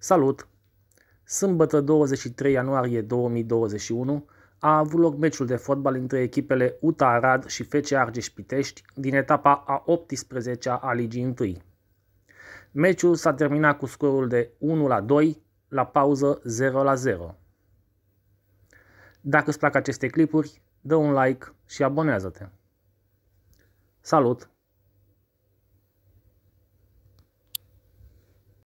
Salut! Sâmbătă 23 ianuarie 2021 a avut loc meciul de fotbal între echipele UTA Arad și FC Argeș Pitești din etapa a 18-a a Ligii 1. Meciul s-a terminat cu scorul de 1 la 2, la pauză 0 la 0. Dacă îți plac aceste clipuri, dă un like și abonează-te. Salut!